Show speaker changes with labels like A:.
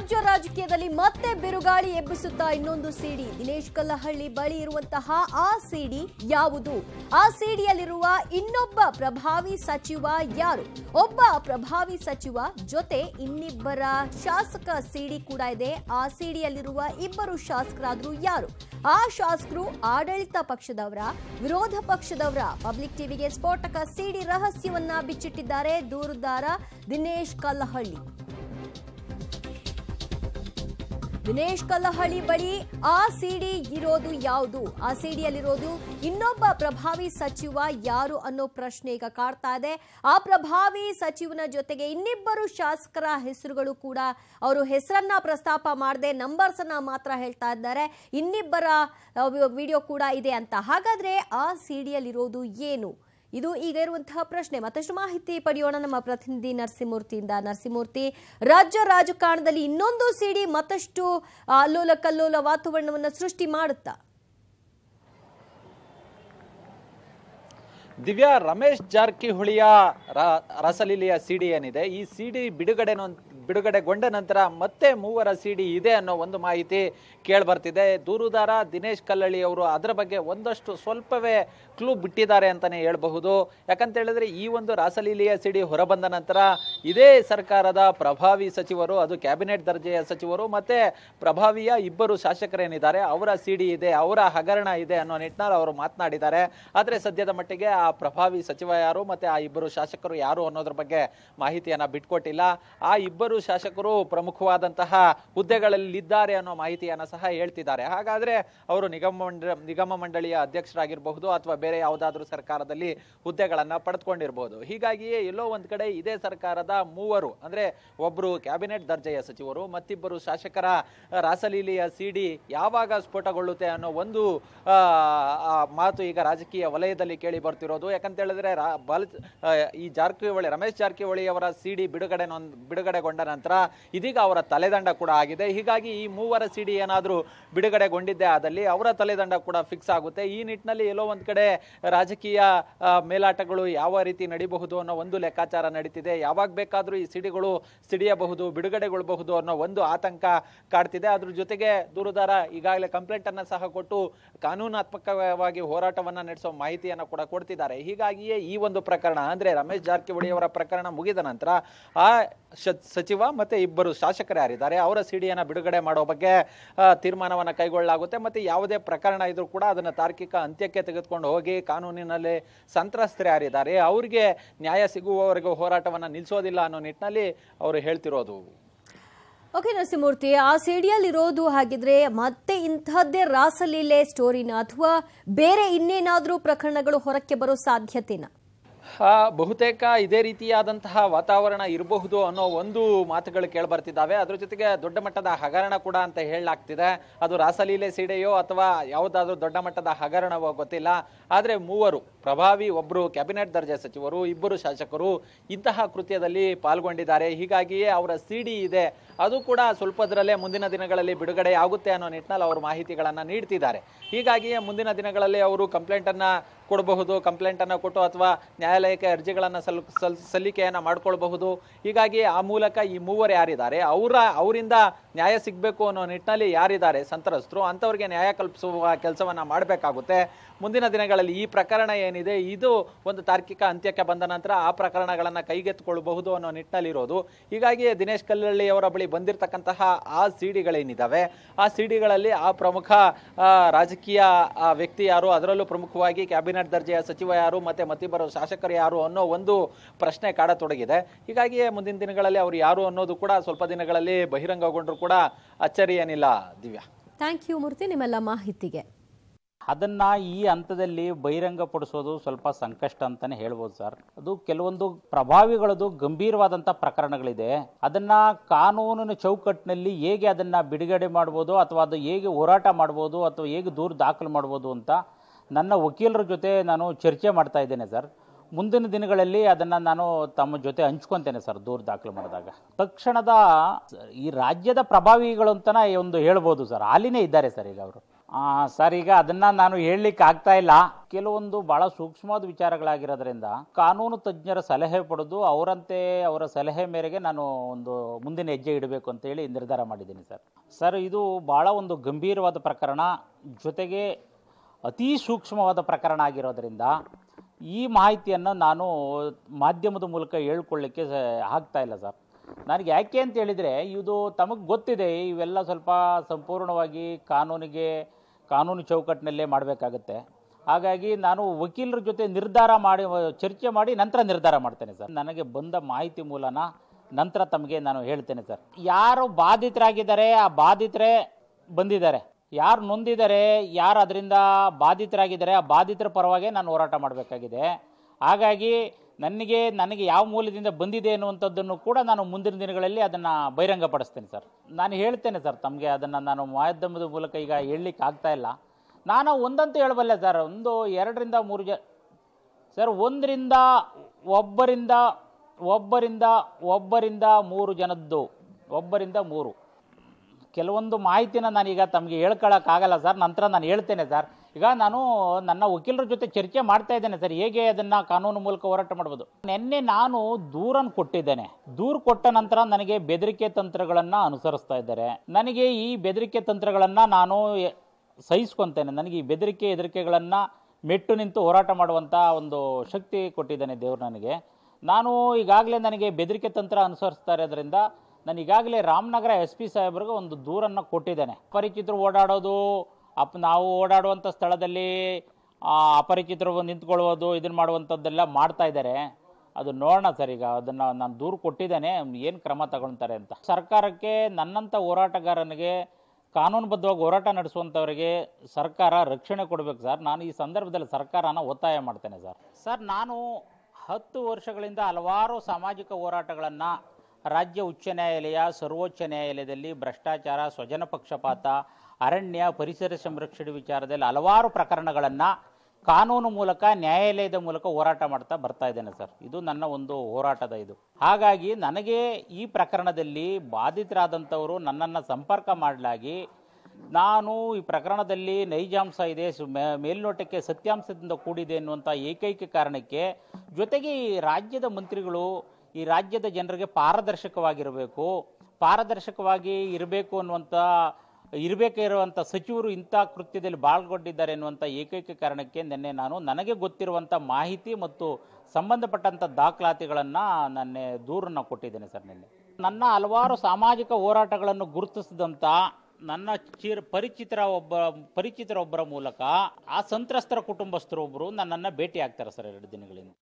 A: ರಾಜ್ಯ ರಾಜಕೀಯದಲ್ಲಿ ಮತ್ತೆ ಬಿರುಗಾಳಿ ಎಬ್ಬಿಸುತ್ತಾ ಇನ್ನೊಂದು ಸಿಡಿ ದಿನೇಶ್ ಕಲ್ಲಹಳ್ಳಿ ಬಳಿ ಇರುವಂತಹ ಆ ಸಿಡಿ ಯಾವುದು ಆ ಸಿಡಿಯಲ್ಲಿರುವ ಇನ್ನೊಬ್ಬ ಪ್ರಭಾವಿ ಸಚಿವ ಯಾರು ಒಬ್ಬ ಪ್ರಭಾವಿ ಸಚಿವ ಜೊತೆ ಇನ್ನಿಬ್ಬರ ಶಾಸಕ ಸಿಡಿ ಕೂಡ ಇದೆ ಆ ಸಿಡಿಯಲ್ಲಿರುವ ಇಬ್ಬರು ಶಾಸಕರಾದರೂ ಯಾರು ಆ ಶಾಸಕರು ಆಡಳಿತ ಪಕ್ಷದವರ ವಿರೋಧ ಪಕ್ಷದವರ ಪಬ್ಲಿಕ್ ಟಿವಿಗೆ ಸ್ಫೋಟಕ ಸಿಡಿ ರಹಸ್ಯವನ್ನ ಬಿಚ್ಚಿಟ್ಟಿದ್ದಾರೆ ದೂರುದಾರ ದಿನೇಶ್ ಕಲ್ಲಹಳ್ಳಿ ದಿನೇಶ್ ಕಲ್ಲಹಳ್ಳಿ ಬಳಿ ಆ ಸಿಡಿ ಇರೋದು ಯಾವುದು ಆ ಸಿಡಿಯಲ್ಲಿರೋದು ಇನ್ನೊಬ್ಬ ಪ್ರಭಾವಿ ಸಚಿವ ಯಾರು ಅನ್ನೋ ಪ್ರಶ್ನೆ ಈಗ ಕಾಡ್ತಾ ಇದೆ ಆ ಪ್ರಭಾವಿ ಸಚಿವನ ಜೊತೆಗೆ ಇನ್ನಿಬ್ಬರು ಶಾಸಕರ ಹೆಸರುಗಳು ಕೂಡ ಅವರು ಹೆಸರನ್ನ ಪ್ರಸ್ತಾಪ ಮಾಡದೆ ನಂಬರ್ಸ್ ಅನ್ನ ಮಾತ್ರ ಹೇಳ್ತಾ ಇದ್ದಾರೆ ಇನ್ನಿಬ್ಬರ ವಿಡಿಯೋ ಕೂಡ ಇದೆ ಅಂತ ಹಾಗಾದ್ರೆ ಆ ಸಿಡಿಯಲ್ಲಿರೋದು ಏನು ಇದು ಈಗ ಇರುವಂತಹ ಪ್ರಶ್ನೆ ಮತ್ತಷ್ಟು ಮಾಹಿತಿ ಪಡೆಯೋಣ ನಮ್ಮ ಪ್ರತಿನಿಧಿ ನರಸಿಂಹಮೂರ್ತಿಯಿಂದ ನರಸಿಂಹಮೂರ್ತಿ ರಾಜ್ಯ ರಾಜಕಾರಣದಲ್ಲಿ ಇನ್ನೊಂದು ಸಿಡಿ ಮತ್ತಷ್ಟು ಅಲ್ಲೋಲ ಕಲ್ಲೋಲ ವಾತಾವರಣವನ್ನು ಸೃಷ್ಟಿ ಮಾಡುತ್ತಾ
B: ದಿವ್ಯಾ ರಮೇಶ್ ಜಾರಕಿಹೊಳಿಯ ರಸಲೀಲೆಯ ಸಿಡಿ ಏನಿದೆ ಈ ಸಿಡಿ ಬಿಡುಗಡೆ ಬಿಡುಗಡೆಗೊಂಡ ನಂತರ ಮತ್ತೆ ಮೂವರ ಸಿಡಿ ಇದೆ ಅನ್ನೋ ಒಂದು ಮಾಹಿತಿ ಕೇಳಿಬರ್ತಿದೆ ದೂರುದಾರ ದಿನೇಶ್ ಕಲ್ಲಳ್ಳಿ ಅವರು ಅದರ ಬಗ್ಗೆ ಒಂದಷ್ಟು ಸ್ವಲ್ಪವೇ ಕ್ಲೂ ಬಿಟ್ಟಿದ್ದಾರೆ ಅಂತಲೇ ಹೇಳಬಹುದು ಯಾಕಂತ ಹೇಳಿದ್ರೆ ಈ ಒಂದು ರಾಸಲೀಲೆಯ ಸಿಡಿ ಹೊರಬಂದ ನಂತರ ಇದೇ ಸರ್ಕಾರದ ಪ್ರಭಾವಿ ಸಚಿವರು ಅದು ಕ್ಯಾಬಿನೆಟ್ ದರ್ಜೆಯ ಸಚಿವರು ಮತ್ತು ಪ್ರಭಾವಿಯ ಇಬ್ಬರು ಶಾಸಕರೇನಿದ್ದಾರೆ ಅವರ ಸಿಡಿ ಇದೆ ಅವರ ಹಗರಣ ಇದೆ ಅನ್ನೋ ನಿಟ್ಟಿನಲ್ಲಿ ಅವರು ಮಾತನಾಡಿದ್ದಾರೆ ಆದರೆ ಸದ್ಯದ ಮಟ್ಟಿಗೆ ಆ ಪ್ರಭಾವಿ ಸಚಿವ ಯಾರು ಮತ್ತು ಆ ಇಬ್ಬರು ಶಾಸಕರು ಯಾರು ಅನ್ನೋದ್ರ ಬಗ್ಗೆ ಮಾಹಿತಿಯನ್ನು ಬಿಟ್ಕೊಟ್ಟಿಲ್ಲ ಆ ಇಬ್ಬರು ಶಾಸಕರು ಪ್ರಮುಖವಾದಂತಹ ಹುದ್ದೆಗಳಲ್ಲಿದ್ದಾರೆ ಅನ್ನೋ ಮಾಹಿತಿಯನ್ನು ಸಹ ಹೇಳ್ತಿದ್ದಾರೆ ಹಾಗಾದ್ರೆ ಅವರು ನಿಗಮ ನಿಗಮ ಮಂಡಳಿಯ ಅಧ್ಯಕ್ಷರಾಗಿರಬಹುದು ಅಥವಾ ಬೇರೆ ಯಾವುದಾದ್ರೂ ಸರ್ಕಾರದಲ್ಲಿ ಹುದ್ದೆಗಳನ್ನ ಪಡೆದುಕೊಂಡಿರಬಹುದು ಹೀಗಾಗಿಯೇ ಎಲ್ಲೋ ಒಂದ್ ಕಡೆ ಇದೇ ಸರ್ಕಾರದ ಮೂವರು ಅಂದ್ರೆ ಒಬ್ರು ಕ್ಯಾಬಿನೆಟ್ ದರ್ಜೆಯ ಸಚಿವರು ಮತ್ತಿಬ್ಬರು ಶಾಸಕರ ರಾಸಲೀಲೆಯ ಸಿಡಿ ಯಾವಾಗ ಸ್ಫೋಟಗೊಳ್ಳುತ್ತೆ ಅನ್ನೋ ಒಂದು ಮಾತು ಈಗ ರಾಜಕೀಯ ವಲಯದಲ್ಲಿ ಕೇಳಿ ಬರ್ತಿರೋದು ಯಾಕಂತ ಹೇಳಿದ್ರೆ ಈ ಜಾರಕಿಹೊಳಿ ರಮೇಶ್ ಜಾರಕಿಹೊಳಿ ಅವರ ಸಿಡಿ ಬಿಡುಗಡೆ ಬಿಡುಗಡೆಗೊಂಡ ನಂತರ ಇದೀಗ ಅವರ ತಲೆದಂಡ ಕೂಡ ಆಗಿದೆ ಹೀಗಾಗಿ ಈ ಮೂವರ ಸಿಡಿ ಏನಾದರೂ ಬಿಡುಗಡೆಗೊಂಡಿದ್ದೆ ಆದಲ್ಲಿ ಅವರ ತಲೆದಂಡ ಕೂಡ ಫಿಕ್ಸ್ ಆಗುತ್ತೆ ಈ ನಿಟ್ಟಿನಲ್ಲಿ ಎಲ್ಲೋ ಒಂದು ಕಡೆ ರಾಜಕೀಯ ಮೇಲಾಟಗಳು ಯಾವ ರೀತಿ ನಡಿಬಹುದು ಅನ್ನೋ ಒಂದು ಲೆಕ್ಕಾಚಾರ ನಡೀತಿದೆ ಯಾವಾಗ ಬೇಕಾದರೂ ಈ ಸಿಡಿಗಳು ಸಿಡಿಯಬಹುದು ಬಿಡುಗಡೆಗೊಳ್ಳಬಹುದು ಅನ್ನೋ ಒಂದು ಆತಂಕ ಕಾಡ್ತಿದೆ ಅದ್ರ ಜೊತೆಗೆ ದೂರುದಾರ ಈಗಾಗಲೇ ಕಂಪ್ಲೇಂಟ್ ಅನ್ನು ಸಹ ಕೊಟ್ಟು ಕಾನೂನಾತ್ಮಕವಾಗಿ ಹೋರಾಟವನ್ನು ನಡೆಸೋ ಮಾಹಿತಿಯನ್ನು ಕೂಡ ಕೊಡ್ತಿದ್ದಾರೆ ಹೀಗಾಗಿಯೇ ಈ ಒಂದು ಪ್ರಕರಣ ಅಂದ್ರೆ ರಮೇಶ್ ಜಾರಕಿಹೊಳಿ ಅವರ ಪ್ರಕರಣ ಮುಗಿದ ನಂತರ ಆ ಸಚಿವ ಸಚಿವ ಮತ್ತೆ ಇಬ್ಬರು ಶಾಸಕರು ಯಾರಿದ್ದಾರೆ ಅವರ ಸಿಡಿಯನ್ನು ಬಿಡುಗಡೆ ಮಾಡೋ ಬಗ್ಗೆ ತೀರ್ಮಾನವನ್ನು ಕೈಗೊಳ್ಳಲಾಗುತ್ತೆ ಮತ್ತು ಯಾವುದೇ ಪ್ರಕರಣ ಇದ್ರೂ ಕೂಡ ಅದನ್ನು ತಾರ್ಕಿಕ ಅಂತ್ಯಕ್ಕೆ ತೆಗೆದುಕೊಂಡು ಹೋಗಿ ಕಾನೂನಿನಲ್ಲಿ ಸಂತ್ರಸ್ತರು ಯಾರಿದ್ದಾರೆ ಅವರಿಗೆ ನ್ಯಾಯ ಸಿಗುವವರೆಗೂ ಹೋರಾಟವನ್ನು ನಿಲ್ಲಿಸೋದಿಲ್ಲ ಅನ್ನೋ ನಿಟ್ಟಿನಲ್ಲಿ ಅವರು ಹೇಳ್ತಿರೋದು
A: ಓಕೆ ನರಸಿಂಹಮೂರ್ತಿ ಆ ಸಿಡಿಯಲ್ಲಿರೋದು ಇರೋದು ಹಾಗಿದ್ರೆ ಮತ್ತೆ ಇಂಥದ್ದೇ ರಾಸಲೀಲೆ ಸ್ಟೋರಿನ ಅಥವಾ ಬೇರೆ ಇನ್ನೇನಾದರೂ ಪ್ರಕರಣಗಳು ಹೊರಕ್ಕೆ ಬರೋ ಸಾಧ್ಯತೆನಾ
B: ಬಹುತೇಕ ಇದೇ ರೀತಿಯಾದಂತಹ ವಾತಾವರಣ ಇರಬಹುದು ಅನ್ನೋ ಒಂದು ಮಾತುಗಳು ಕೇಳಿಬರ್ತಿದ್ದಾವೆ ಅದ್ರ ಜೊತೆಗೆ ದೊಡ್ಡ ಮಟ್ಟದ ಹಗರಣ ಕೂಡ ಅಂತ ಹೇಳಲಾಗ್ತಿದೆ ಅದು ರಾಸಲೀಲೆ ಸೀಡೆಯೋ ಅಥವಾ ಯಾವುದಾದ್ರೂ ದೊಡ್ಡ ಮಟ್ಟದ ಹಗರಣವೋ ಗೊತ್ತಿಲ್ಲ ಆದರೆ ಮೂವರು ಪ್ರಭಾವಿ ಒಬ್ಬರು ಕ್ಯಾಬಿನೆಟ್ ದರ್ಜೆ ಸಚಿವರು ಇಬ್ಬರು ಶಾಸಕರು ಇಂತಹ ಕೃತ್ಯದಲ್ಲಿ ಪಾಲ್ಗೊಂಡಿದ್ದಾರೆ ಹೀಗಾಗಿಯೇ ಅವರ ಸಿಡಿ ಇದೆ ಅದು ಕೂಡ ಸ್ವಲ್ಪದರಲ್ಲೇ ಮುಂದಿನ ದಿನಗಳಲ್ಲಿ ಬಿಡುಗಡೆ ಆಗುತ್ತೆ ಅನ್ನೋ ನಿಟ್ಟಿನಲ್ಲಿ ಅವರು ಮಾಹಿತಿಗಳನ್ನು ನೀಡ್ತಿದ್ದಾರೆ ಹೀಗಾಗಿಯೇ ಮುಂದಿನ ದಿನಗಳಲ್ಲಿ ಅವರು ಕಂಪ್ಲೇಂಟನ್ನು ಕೊಡಬಹುದು ಕಂಪ್ಲೇಂಟನ್ನು ಕೊಟ್ಟು ಅಥವಾ ನ್ಯಾಯಾಲಯಕ್ಕೆ ಅರ್ಜಿಗಳನ್ನು ಸಲ್ ಸಲ್ ಸಲ್ಲಿಕೆಯನ್ನು ಮಾಡಿಕೊಳ್ಬಹುದು ಹೀಗಾಗಿ ಆ ಮೂಲಕ ಈ ಮೂವರು ಯಾರಿದ್ದಾರೆ ಅವರ ಅವರಿಂದ ನ್ಯಾಯ ಸಿಗಬೇಕು ಅನ್ನೋ ನಿಟ್ಟಿನಲ್ಲಿ ಯಾರಿದ್ದಾರೆ ಸಂತ್ರಸ್ತರು ಅಂಥವ್ರಿಗೆ ನ್ಯಾಯ ಕಲ್ಪಿಸುವ ಕೆಲಸವನ್ನು ಮಾಡಬೇಕಾಗುತ್ತೆ ಮುಂದಿನ ದಿನಗಳಲ್ಲಿ ಈ ಪ್ರಕರಣ ಏನಿದೆ ಇದು ಒಂದು ತಾರ್ಕಿಕ ಅಂತ್ಯಕ್ಕೆ ಬಂದ ನಂತರ ಆ ಪ್ರಕರಣಗಳನ್ನು ಕೈಗೆತ್ತಿಕೊಳ್ಳಬಹುದು ಅನ್ನೋ ನಿಟ್ಟಿನಲ್ಲಿರೋದು ಹೀಗಾಗಿ ದಿನೇಶ್ ಕಲ್ಲಳ್ಳಿಯವರ ಬಳಿ ಬಂದಿರತಕ್ಕಂತಹ ಆ ಸಿಡಿಗಳೇನಿದ್ದಾವೆ ಆ ಸಿಡಿಗಳಲ್ಲಿ ಆ ಪ್ರಮುಖ ರಾಜಕೀಯ ವ್ಯಕ್ತಿ ಯಾರು ಅದರಲ್ಲೂ ಪ್ರಮುಖವಾಗಿ ಕ್ಯಾಬಿನೆಟ್ ಕ್ಯಾಬಿನೆಟ್ ದರ್ಜೆಯ ಸಚಿವ ಯಾರು ಮತ್ತೆ ಮತ್ತಿಬ್ಬರು ಶಾಸಕರು ಯಾರು ಅನ್ನೋ ಒಂದು ಪ್ರಶ್ನೆ ಕಾಡತೊಡಗಿದೆ ಹೀಗಾಗಿಯೇ ಮುಂದಿನ ದಿನಗಳಲ್ಲಿ ಅವರು ಯಾರು ಅನ್ನೋದು ಕೂಡ ಸ್ವಲ್ಪ ದಿನಗಳಲ್ಲಿ ಬಹಿರಂಗಗೊಂಡ್ರು ಕೂಡ ಅಚ್ಚರಿ ಏನಿಲ್ಲ ದಿವ್ಯಾ
A: ಥ್ಯಾಂಕ್ ಯು ಮೂರ್ತಿ ನಿಮ್ಮೆಲ್ಲ ಮಾಹಿತಿಗೆ
B: ಅದನ್ನ ಈ
C: ಹಂತದಲ್ಲಿ ಬಹಿರಂಗಪಡಿಸೋದು ಸ್ವಲ್ಪ ಸಂಕಷ್ಟ ಅಂತಾನೆ ಹೇಳ್ಬೋದು ಸರ್ ಅದು ಕೆಲವೊಂದು ಪ್ರಭಾವಿಗಳದು ಗಂಭೀರವಾದಂಥ ಪ್ರಕರಣಗಳಿದೆ ಅದನ್ನು ಕಾನೂನಿನ ಚೌಕಟ್ಟಿನಲ್ಲಿ ಹೇಗೆ ಅದನ್ನು ಬಿಡುಗಡೆ ಮಾಡ್ಬೋದು ಅಥವಾ ಅದು ಹೇಗೆ ಹೋರಾಟ ಮಾಡ್ಬೋದು ಅಥವಾ ಹೇಗೆ ದೂರು ದಾಖಲು ಮಾಡ್ಬೋದು ಅಂತ ನನ್ನ ವಕೀಲರ ಜೊತೆ ನಾನು ಚರ್ಚೆ ಮಾಡ್ತಾ ಇದ್ದೇನೆ ಸರ್ ಮುಂದಿನ ದಿನಗಳಲ್ಲಿ ಅದನ್ನು ನಾನು ತಮ್ಮ ಜೊತೆ ಹಂಚ್ಕೊತೇನೆ ಸರ್ ದೂರು ದಾಖಲು ಮಾಡಿದಾಗ ತಕ್ಷಣದ ಈ ರಾಜ್ಯದ ಪ್ರಭಾವಿಗಳು ಅಂತನ ಒಂದು ಹೇಳ್ಬೋದು ಸರ್ ಅಲ್ಲಿನೇ ಇದ್ದಾರೆ ಸರ್ ಈಗ ಅವರು ಸರ್ ಈಗ ಅದನ್ನ ನಾನು ಹೇಳಲಿಕ್ಕೆ ಆಗ್ತಾ ಇಲ್ಲ ಕೆಲವೊಂದು ಬಹಳ ಸೂಕ್ಷ್ಮವಾದ ವಿಚಾರಗಳಾಗಿರೋದ್ರಿಂದ ಕಾನೂನು ತಜ್ಞರ ಸಲಹೆ ಪಡೆದು ಅವರಂತೆ ಅವರ ಸಲಹೆ ಮೇರೆಗೆ ನಾನು ಒಂದು ಮುಂದಿನ ಹೆಜ್ಜೆ ಇಡಬೇಕು ಅಂತ ಹೇಳಿ ನಿರ್ಧಾರ ಮಾಡಿದ್ದೀನಿ ಸರ್ ಸರ್ ಇದು ಬಹಳ ಒಂದು ಗಂಭೀರವಾದ ಪ್ರಕರಣ ಜೊತೆಗೆ ಅತೀ ಸೂಕ್ಷ್ಮವಾದ ಪ್ರಕರಣ ಆಗಿರೋದ್ರಿಂದ ಈ ಮಾಹಿತಿಯನ್ನು ನಾನು ಮಾಧ್ಯಮದ ಮೂಲಕ ಹೇಳ್ಕೊಳ್ಳಿಕ್ಕೆ ಆಗ್ತಾ ಇಲ್ಲ ಸರ್ ನನಗೆ ಯಾಕೆ ಅಂತ ಹೇಳಿದರೆ ಇದು ತಮಗೆ ಗೊತ್ತಿದೆ ಇವೆಲ್ಲ ಸ್ವಲ್ಪ ಸಂಪೂರ್ಣವಾಗಿ ಕಾನೂನಿಗೆ ಕಾನೂನು ಚೌಕಟ್ಟಿನಲ್ಲೇ ಮಾಡಬೇಕಾಗುತ್ತೆ ಹಾಗಾಗಿ ನಾನು ವಕೀಲರ ಜೊತೆ ನಿರ್ಧಾರ ಮಾಡಿ ಚರ್ಚೆ ಮಾಡಿ ನಂತರ ನಿರ್ಧಾರ ಮಾಡ್ತೇನೆ ಸರ್ ನನಗೆ ಬಂದ ಮಾಹಿತಿ ಮೂಲನ ನಂತರ ತಮಗೆ ನಾನು ಹೇಳ್ತೇನೆ ಸರ್ ಯಾರು ಬಾಧಿತರಾಗಿದ್ದಾರೆ ಆ ಬಾಧಿತರೇ ಬಂದಿದ್ದಾರೆ ಯಾರು ನೊಂದಿದ್ದಾರೆ ಯಾರು ಅದರಿಂದ ಬಾಧಿತರಾಗಿದ್ದಾರೆ ಆ ಬಾಧಿತರ ಪರವಾಗಿ ನಾನು ಹೋರಾಟ ಮಾಡಬೇಕಾಗಿದೆ ಹಾಗಾಗಿ ನನಗೆ ನನಗೆ ಯಾವ ಮೂಲದಿಂದ ಬಂದಿದೆ ಅನ್ನುವಂಥದ್ದನ್ನು ಕೂಡ ನಾನು ಮುಂದಿನ ದಿನಗಳಲ್ಲಿ ಅದನ್ನು ಬಹಿರಂಗಪಡಿಸ್ತೇನೆ ಸರ್ ನಾನು ಹೇಳ್ತೇನೆ ಸರ್ ತಮಗೆ ಅದನ್ನು ನಾನು ಮಾಧ್ಯಮದ ಮೂಲಕ ಈಗ ಹೇಳಲಿಕ್ಕೆ ಆಗ್ತಾ ಇಲ್ಲ ನಾನು ಒಂದಂತೂ ಹೇಳಬಲ್ಲೆ ಸರ್ ಒಂದು ಎರಡರಿಂದ ಮೂರು ಜ ಸರ್ ಒಂದರಿಂದ ಒಬ್ಬರಿಂದ ಒಬ್ಬರಿಂದ ಒಬ್ಬರಿಂದ ಮೂರು ಜನದ್ದು ಒಬ್ಬರಿಂದ ಮೂರು ಕೆಲವೊಂದು ಮಾಹಿತಿನ ನಾನೀಗ ತಮಗೆ ಹೇಳ್ಕೊಳ್ಳೋಕ್ಕಾಗಲ್ಲ ಸರ್ ನಂತರ ನಾನು ಹೇಳ್ತೇನೆ ಸರ್ ಈಗ ನಾನು ನನ್ನ ವಕೀಲರ ಜೊತೆ ಚರ್ಚೆ ಮಾಡ್ತಾ ಇದ್ದೇನೆ ಸರ್ ಹೇಗೆ ಅದನ್ನು ಕಾನೂನು ಮೂಲಕ ಹೋರಾಟ ಮಾಡ್ಬೋದು ನಿನ್ನೆ ನಾನು ದೂರನ್ನು ಕೊಟ್ಟಿದ್ದೇನೆ ದೂರ ಕೊಟ್ಟ ನಂತರ ನನಗೆ ಬೆದರಿಕೆ ತಂತ್ರಗಳನ್ನು ಅನುಸರಿಸ್ತಾ ಇದ್ದಾರೆ ನನಗೆ ಈ ಬೆದರಿಕೆ ತಂತ್ರಗಳನ್ನು ನಾನು ಸಹಿಸ್ಕೊತೇನೆ ನನಗೆ ಈ ಬೆದರಿಕೆ ಹೆದರಿಕೆಗಳನ್ನು ಮೆಟ್ಟು ನಿಂತು ಹೋರಾಟ ಮಾಡುವಂಥ ಒಂದು ಶಕ್ತಿ ಕೊಟ್ಟಿದ್ದಾನೆ ದೇವರು ನನಗೆ ನಾನು ಈಗಾಗಲೇ ನನಗೆ ಬೆದರಿಕೆ ತಂತ್ರ ಅನುಸರಿಸ್ತಾ ಇರೋದ್ರಿಂದ ನಾನು ಈಗಾಗಲೇ ರಾಮನಗರ ಎಸ್ ಪಿ ಸಾಹೇಬ್ರಿಗೆ ಒಂದು ದೂರನ್ನು ಕೊಟ್ಟಿದ್ದೇನೆ ಅಪರಿಚಿತರು ಓಡಾಡೋದು ಅಪ್ ನಾವು ಓಡಾಡುವಂಥ ಸ್ಥಳದಲ್ಲಿ ಅಪರಿಚಿತರು ನಿಂತ್ಕೊಳ್ಳೋದು ಇದನ್ನು ಮಾಡುವಂಥದ್ದೆಲ್ಲ ಮಾಡ್ತಾ ಇದ್ದಾರೆ ಅದು ನೋಡೋಣ ಸರ್ ಈಗ ಅದನ್ನು ನಾನು ದೂರು ಕೊಟ್ಟಿದ್ದೇನೆ ಏನು ಕ್ರಮ ತಗೊಳ್ತಾರೆ ಅಂತ ಸರ್ಕಾರಕ್ಕೆ ನನ್ನಂಥ ಹೋರಾಟಗಾರನಿಗೆ ಕಾನೂನುಬದ್ಧವಾಗಿ ಹೋರಾಟ ನಡೆಸುವಂಥವರಿಗೆ ಸರ್ಕಾರ ರಕ್ಷಣೆ ಕೊಡಬೇಕು ಸರ್ ನಾನು ಈ ಸಂದರ್ಭದಲ್ಲಿ ಸರ್ಕಾರನ ಒತ್ತಾಯ ಮಾಡ್ತೇನೆ ಸರ್ ಸರ್ ನಾನು ಹತ್ತು ವರ್ಷಗಳಿಂದ ಹಲವಾರು ಸಾಮಾಜಿಕ ಹೋರಾಟಗಳನ್ನು ರಾಜ್ಯ ಉಚ್ಚ ನ್ಯಾಯಾಲಯ ಸರ್ವೋಚ್ಚ ನ್ಯಾಯಾಲಯದಲ್ಲಿ ಭ್ರಷ್ಟಾಚಾರ ಸ್ವಜನ ಪಕ್ಷಪಾತ ಅರಣ್ಯ ಪರಿಸರ ಸಂರಕ್ಷಣೆ ವಿಚಾರದಲ್ಲಿ ಹಲವಾರು ಪ್ರಕರಣಗಳನ್ನು ಕಾನೂನು ಮೂಲಕ ನ್ಯಾಯಾಲಯದ ಮೂಲಕ ಹೋರಾಟ ಮಾಡ್ತಾ ಬರ್ತಾ ಇದ್ದೇನೆ ಸರ್ ಇದು ನನ್ನ ಒಂದು ಹೋರಾಟದ ಇದು ಹಾಗಾಗಿ ನನಗೆ ಈ ಪ್ರಕರಣದಲ್ಲಿ ಬಾಧಿತರಾದಂಥವರು ನನ್ನನ್ನು ಸಂಪರ್ಕ ಮಾಡಲಾಗಿ ನಾನು ಈ ಪ್ರಕರಣದಲ್ಲಿ ನೈಜಾಂಶ ಇದೆ ಮೇಲ್ನೋಟಕ್ಕೆ ಸತ್ಯಾಂಶದಿಂದ ಕೂಡಿದೆ ಎನ್ನುವಂಥ ಏಕೈಕ ಕಾರಣಕ್ಕೆ ಜೊತೆಗೆ ರಾಜ್ಯದ ಮಂತ್ರಿಗಳು ಈ ರಾಜ್ಯದ ಜನರಿಗೆ ಪಾರದರ್ಶಕವಾಗಿರಬೇಕು ಪಾರದರ್ಶಕವಾಗಿ ಇರಬೇಕು ಅನ್ನುವಂಥ ಇರಬೇಕೇ ಇರುವಂಥ ಸಚಿವರು ಇಂಥ ಕೃತ್ಯದಲ್ಲಿ ಬಾಳ್ಗೊಂಡಿದ್ದಾರೆ ಎನ್ನುವಂಥ ಏಕೈಕ ಕಾರಣಕ್ಕೆ ನಿನ್ನೆ ನಾನು ನನಗೆ ಗೊತ್ತಿರುವಂಥ ಮಾಹಿತಿ ಮತ್ತು ಸಂಬಂಧಪಟ್ಟಂಥ ದಾಖಲಾತಿಗಳನ್ನು ನನ್ನ ದೂರನ್ನು ಕೊಟ್ಟಿದ್ದೇನೆ ಸರ್ ನಿನ್ನೆ ನನ್ನ ಹಲವಾರು ಸಾಮಾಜಿಕ ಹೋರಾಟಗಳನ್ನು ಗುರುತಿಸಿದಂಥ ನನ್ನ ಚಿರ ಪರಿಚಿತರ ಒಬ್ಬ ಪರಿಚಿತರೊಬ್ಬರ ಮೂಲಕ ಆ ಸಂತ್ರಸ್ತರ ಕುಟುಂಬಸ್ಥರೊಬ್ಬರು ನನ್ನನ್ನು ಭೇಟಿ ಆಗ್ತಾರೆ ಸರ್ ಎರಡು ದಿನಗಳಿಂದ